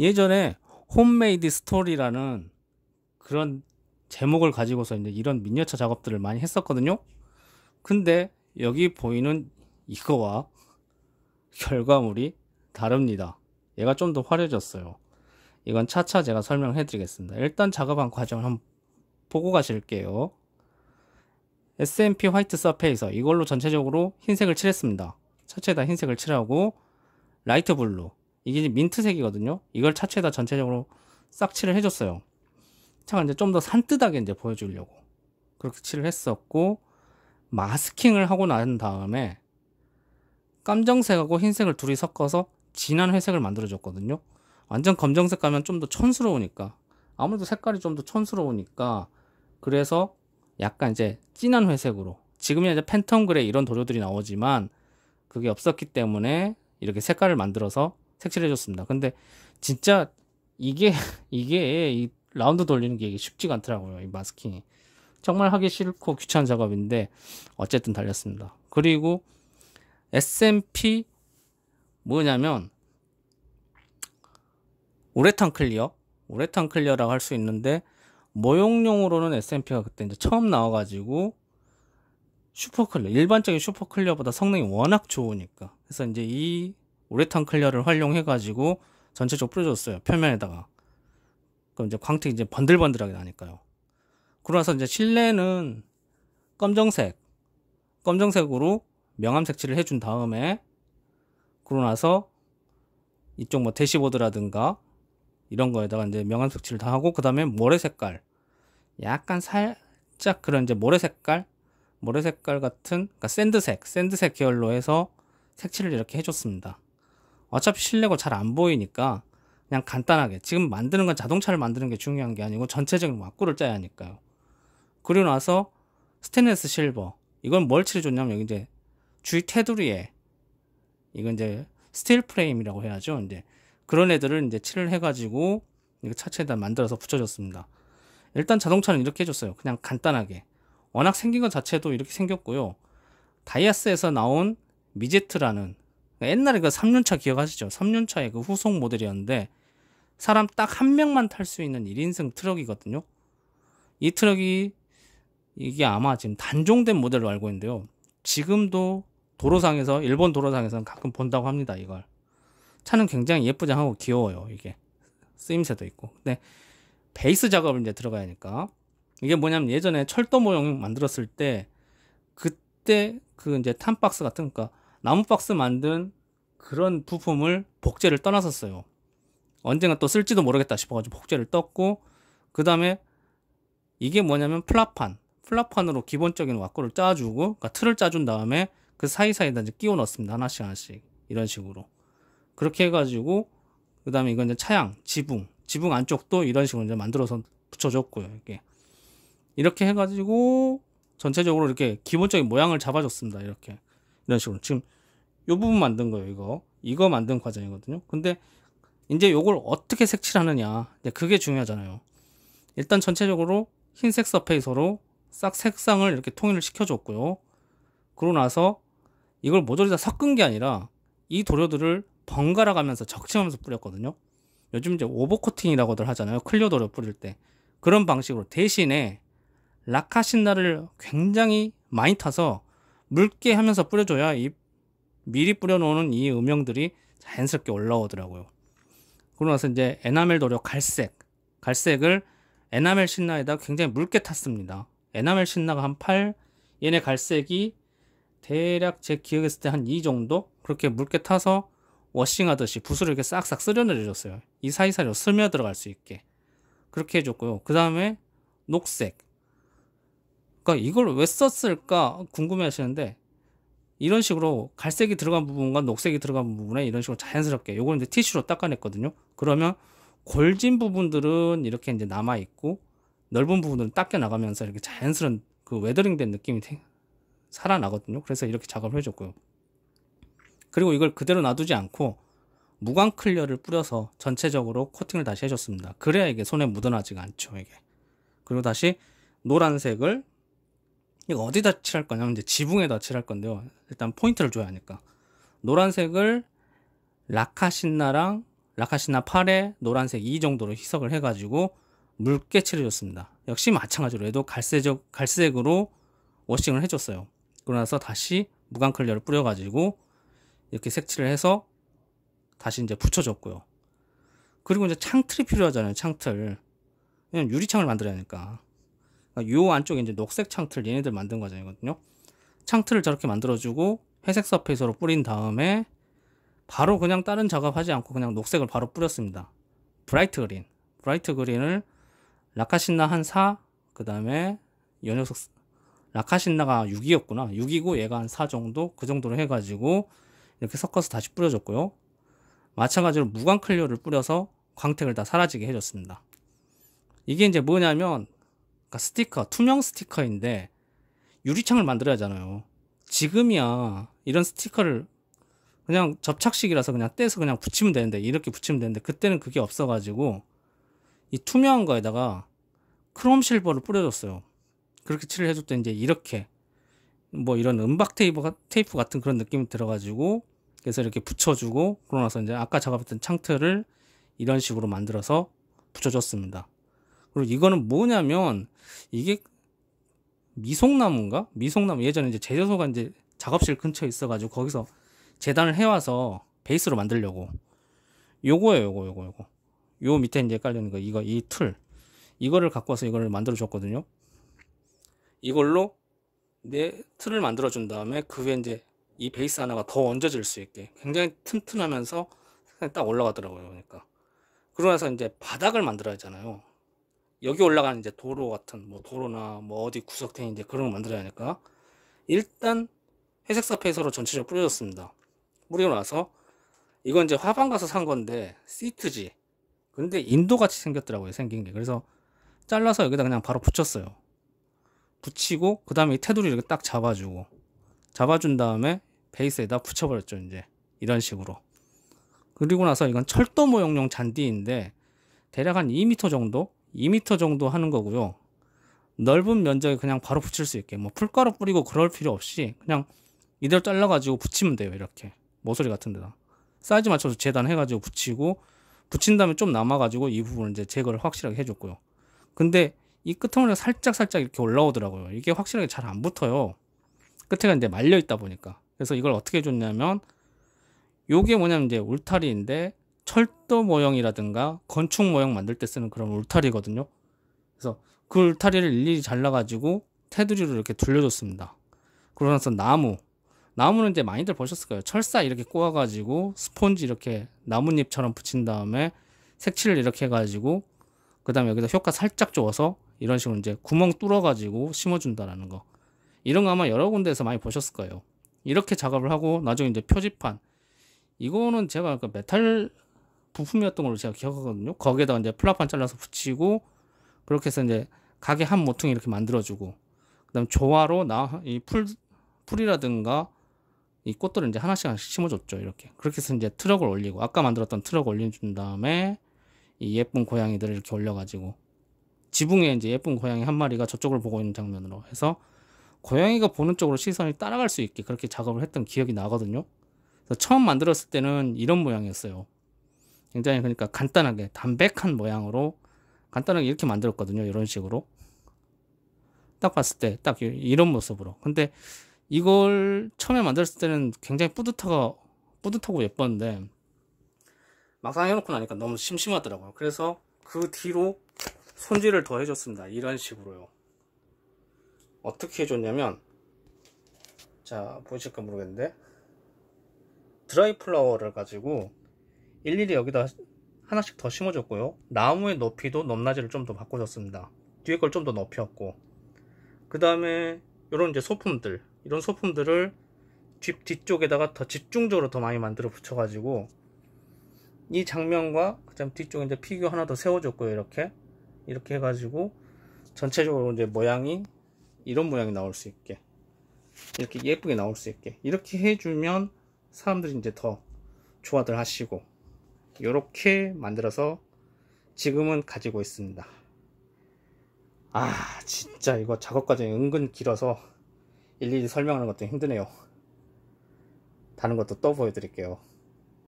예전에 홈메이드 스토리라는 그런 제목을 가지고서 이제 이런 미니어처 작업들을 많이 했었거든요. 근데 여기 보이는 이거와 결과물이 다릅니다. 얘가 좀 더 화려해졌어요. 이건 차차 제가 설명해 을 드리겠습니다. 일단 작업한 과정을 한번 보고 가실게요. SMP 화이트 서페이서 이걸로 전체적으로 흰색을 칠했습니다. 차체에다 흰색을 칠하고 라이트 블루 이게 민트색이거든요. 이걸 차체에다 전체적으로 싹 칠을 해줬어요. 차가 이제 좀 더 산뜻하게 이제 보여주려고 그렇게 칠을 했었고 마스킹을 하고 난 다음에 깜정색하고 흰색을 둘이 섞어서 진한 회색을 만들어줬거든요. 완전 검정색 가면 좀 더 촌스러우니까 아무래도 색깔이 좀 더 촌스러우니까 그래서 약간 이제 진한 회색으로 지금이 이제 팬텀 그레이 이런 도료들이 나오지만 그게 없었기 때문에 이렇게 색깔을 만들어서 색칠해줬습니다. 근데 진짜 이게 이게 이 라운드 돌리는 게 쉽지가 않더라고요. 이 마스킹이 정말 하기 싫고 귀찮은 작업인데 어쨌든 달렸습니다. 그리고 S&P 뭐냐면 우레탄 클리어 우레탄 클리어라고 할 수 있는데 모형용으로는 S&P가 그때 이제 처음 나와가지고 슈퍼 클리어 일반적인 슈퍼 클리어보다 성능이 워낙 좋으니까 그래서 이제 이 우레탄 클리어를 활용해가지고 전체적으로 뿌려줬어요. 표면에다가. 그럼 이제 광택이 이제 번들번들하게 나니까요. 그러면서 이제 실내는 검정색, 검정색으로 명암 색칠을 해준 다음에 그러고 나서 이쪽 뭐 대시보드라든가 이런 거에다가 이제 명암 색칠을 다 하고 그 다음에 모래 색깔 약간 살짝 그런 이제 모래 색깔 모래 색깔 같은 그러니까 샌드색 샌드색 계열로 해서 색칠을 이렇게 해줬습니다. 어차피 실내고 잘 안 보이니까 그냥 간단하게 지금 만드는 건 자동차를 만드는 게 중요한 게 아니고 전체적인 와꾸를 짜야 하니까요. 그리고 나서 스테인레스 실버 이건 뭘 칠해줬냐면 여기 이제 주위 테두리에 이건 이제 스틸 프레임이라고 해야죠. 이제 그런 애들을 이제 칠을 해가지고 이거 차체에다 만들어서 붙여줬습니다. 일단 자동차는 이렇게 해줬어요. 그냥 간단하게. 워낙 생긴 것 자체도 이렇게 생겼고요. 다이아스에서 나온 미제트라는 그러니까 옛날에 그 3륜차 기억하시죠? 3륜차의 그 후속 모델이었는데 사람 딱 한 명만 탈 수 있는 1인승 트럭이거든요. 이 트럭이 이게 아마 지금 단종된 모델로 알고 있는데요. 지금도 도로상에서 일본 도로상에서는 가끔 본다고 합니다. 이걸 차는 굉장히 예쁘장하고 귀여워요. 이게 쓰임새도 있고. 근데 베이스 작업을 이제 들어가야 하니까 이게 뭐냐면 예전에 철도 모형 만들었을 때 그때 그 이제 탄박스 같은 그러니까 나무 박스 만든 그런 부품을 복제를 떠나섰어요 언젠가 또 쓸지도 모르겠다 싶어가지고 복제를 떴고 그 다음에 이게 뭐냐면 플라판 플라판으로 기본적인 와구를 짜주고 그러니까 틀을 짜준 다음에 그 사이사이에다 이제 끼워 넣습니다 하나씩 하나씩 이런 식으로 그렇게 해가지고 그 다음에 이건 이제 차양 지붕 지붕 안쪽도 이런 식으로 이제 만들어서 붙여줬고요 이게 이렇게 해가지고 전체적으로 이렇게 기본적인 모양을 잡아줬습니다 이렇게 이런 식으로 지금 요 부분 만든 거예요 이거 이거 만든 과정이거든요 근데 이제 요걸 어떻게 색칠하느냐 그게 중요하잖아요 일단 전체적으로 흰색 서페이서로 싹 색상을 이렇게 통일을 시켜줬고요 그러고 나서 이걸 모조리 다 섞은 게 아니라 이 도료들을 번갈아 가면서 적층하면서 뿌렸거든요 요즘 이제 오버코팅이라고들 하잖아요 클리어 도료 뿌릴 때 그런 방식으로 대신에 라카신나를 굉장히 많이 타서 묽게 하면서 뿌려줘야 이 미리 뿌려놓은 이 음영들이 자연스럽게 올라오더라고요. 그러고 나서 이제 에나멜 도료 갈색, 갈색을 에나멜 신나에다 굉장히 묽게 탔습니다. 에나멜 신나가한 8, 얘네 갈색이 대략 제 기억했을 때한2 정도 그렇게 묽게 타서 워싱하듯이 붓을 이렇게 싹싹 쓸어내려줬어요. 이 사이사이로 스며들어갈 수 있게 그렇게 해줬고요. 그 다음에 녹색, 그러니까 이걸 왜 썼을까 궁금해 하시는데 이런 식으로 갈색이 들어간 부분과 녹색이 들어간 부분에 이런 식으로 자연스럽게 요거 이제 티슈로 닦아냈거든요. 그러면 골진 부분들은 이렇게 이제 남아 있고 넓은 부분들은 닦여 나가면서 이렇게 자연스러운 그 웨더링된 느낌이 살아나거든요. 그래서 이렇게 작업을 해줬고요. 그리고 이걸 그대로 놔두지 않고 무광 클리어를 뿌려서 전체적으로 코팅을 다시 해줬습니다. 그래야 이게 손에 묻어나지가 않죠. 이게 그리고 다시 노란색을 이거 어디다 칠할 거냐 이제 지붕에다 칠할 건데요 일단 포인트를 줘야 하니까 노란색을 라카신나랑 라카신나 팔에 노란색 2 e 정도로 희석을 해가지고 묽게 칠해줬습니다 역시 마찬가지로 얘도 갈색 갈색으로 워싱을 해줬어요 그러고 나서 다시 무광 클리어를 뿌려가지고 이렇게 색칠을 해서 다시 이제 붙여줬고요 그리고 이제 창틀이 필요하잖아요 창틀 그냥 유리창을 만들어야 하니까 그러니까 요 안쪽에 이제 녹색 창틀 얘네들 만든 과정이거든요. 창틀을 저렇게 만들어주고 회색 서페이서로 뿌린 다음에 바로 그냥 다른 작업하지 않고 그냥 녹색을 바로 뿌렸습니다. 브라이트 그린, 브라이트 그린을 라카신나 한 4, 그 다음에 요 녀석 라카신나가 6이었구나. 6이고 얘가 한 4 정도 그 정도로 해가지고 이렇게 섞어서 다시 뿌려줬고요. 마찬가지로 무광 클리어를 뿌려서 광택을 다 사라지게 해줬습니다. 이게 이제 뭐냐면 그러니까 스티커, 투명 스티커인데 유리창을 만들어야 하잖아요. 지금이야 이런 스티커를 그냥 접착식이라서 그냥 떼서 그냥 붙이면 되는데 이렇게 붙이면 되는데 그때는 그게 없어가지고 이 투명한 거에다가 크롬 실버를 뿌려줬어요. 그렇게 칠을 해줬더니 이제 이렇게 뭐 이런 은박 테이프, 테이프 같은 그런 느낌이 들어가지고 그래서 이렇게 붙여주고 그러고 나서 이제 아까 작업했던 창틀을 이런 식으로 만들어서 붙여줬습니다. 그리고 이거는 뭐냐면 이게 미송나무인가? 미송나무 예전에 이제 제조소가 이제 작업실 근처에 있어가지고 거기서 재단을 해와서 베이스로 만들려고 요거예요 요거 요거 요거 요 밑에 이제 깔려있는 거 이거 이 틀 이거를 갖고 와서 이걸 만들어 줬거든요 이걸로 내 틀을 만들어 준 다음에 그 위에 이제 이 베이스 하나가 더 얹어질 수 있게 굉장히 튼튼하면서 딱 올라가더라고요 그러니까 그러면서 이제 바닥을 만들어야 하잖아요 여기 올라가는 이제 도로 같은 뭐 도로나 뭐 어디 구석탱이 이 그런 걸 만들어야 하니까 일단 회색 사폐이서로 전체적으로 뿌려줬습니다 뿌리고 나서 이건 이제 화방 가서 산 건데 시트지. 근데 인도 같이 생겼더라고요 생긴 게. 그래서 잘라서 여기다 그냥 바로 붙였어요. 붙이고 그 다음에 테두리 이렇게 딱 잡아주고 잡아준 다음에 베이스에다 붙여버렸죠 이제 이런 식으로. 그리고 나서 이건 철도 모형용 잔디인데 대략 한 2m 정도 2m 정도 하는 거고요. 넓은 면적에 그냥 바로 붙일 수 있게 뭐 풀가루 뿌리고 그럴 필요 없이 그냥 이대로 잘라가지고 붙이면 돼요. 이렇게 모서리 같은 데다 사이즈 맞춰서 재단해가지고 붙이고 붙인 다음에 좀 남아가지고 이 부분을 이제 제거를 확실하게 해줬고요. 근데 이 끝머리가 살짝 살짝 이렇게 올라오더라고요. 이게 확실하게 잘 안 붙어요. 끝에가 이제 말려 있다 보니까. 그래서 이걸 어떻게 줬냐면 요게 뭐냐면 이제 울타리인데 철도 모형이라든가 건축 모형 만들 때 쓰는 그런 울타리거든요. 그래서 그 울타리를 일일이 잘라가지고 테두리로 이렇게 둘려줬습니다. 그러면서 나무, 나무는 이제 많이들 보셨을 거예요. 철사 이렇게 꼬아가지고 스폰지 이렇게 나뭇잎처럼 붙인 다음에 색칠을 이렇게 해가지고 그 다음에 여기다 효과 살짝 줘서 이런 식으로 이제 구멍 뚫어가지고 심어준다라는 거. 이런 거 아마 여러 군데에서 많이 보셨을 거예요. 이렇게 작업을 하고 나중에 이제 표지판. 이거는 제가 그 메탈 부품이었던 걸로 제가 기억하거든요. 거기에다 가 이제 플라판 잘라서 붙이고 그렇게 해서 이제 가게 한 모퉁이 이렇게 만들어주고 그다음 조화로 나 이 풀 풀이라든가 이 꽃들을 이제 하나씩 하나씩 심어줬죠. 이렇게 그렇게 해서 이제 트럭을 올리고 아까 만들었던 트럭 을 올려준 다음에 이 예쁜 고양이들을 이렇게 올려가지고 지붕에 이제 예쁜 고양이 한 마리가 저쪽을 보고 있는 장면으로 해서 고양이가 보는 쪽으로 시선이 따라갈 수 있게 그렇게 작업을 했던 기억이 나거든요. 처음 만들었을 때는 이런 모양이었어요. 굉장히 그러니까 간단하게 담백한 모양으로 간단하게 이렇게 만들었거든요. 이런 식으로. 딱 봤을 때 딱 이런 모습으로. 근데 이걸 처음에 만들었을 때는 굉장히 뿌듯하고 뿌듯하고 예뻤는데 막상 해놓고 나니까 너무 심심하더라고요. 그래서 그 뒤로 손질을 더 해줬습니다. 이런 식으로요. 어떻게 해줬냐면 자 보실까 모르겠는데 드라이 플라워를 가지고 일일이 여기다 하나씩 더 심어줬고요. 나무의 높이도 넘나지를 좀 더 바꿔줬습니다. 뒤에 걸 좀 더 높였고 그 다음에 이런 이제 소품들 이런 소품들을 집 뒤쪽에다가 더 집중적으로 더 많이 만들어 붙여가지고 이 장면과 그다음 뒤쪽에 이제 피규어 하나 더 세워줬고요 이렇게 이렇게 해가지고 전체적으로 이제 모양이 이런 모양이 나올 수 있게 이렇게 예쁘게 나올 수 있게 이렇게 해주면 사람들이 이제 더 좋아들 하시고 이렇게 만들어서 지금은 가지고 있습니다 아 진짜 이거 작업 과정이 은근 길어서 일일이 설명하는 것도 힘드네요 다른 것도 또 보여드릴게요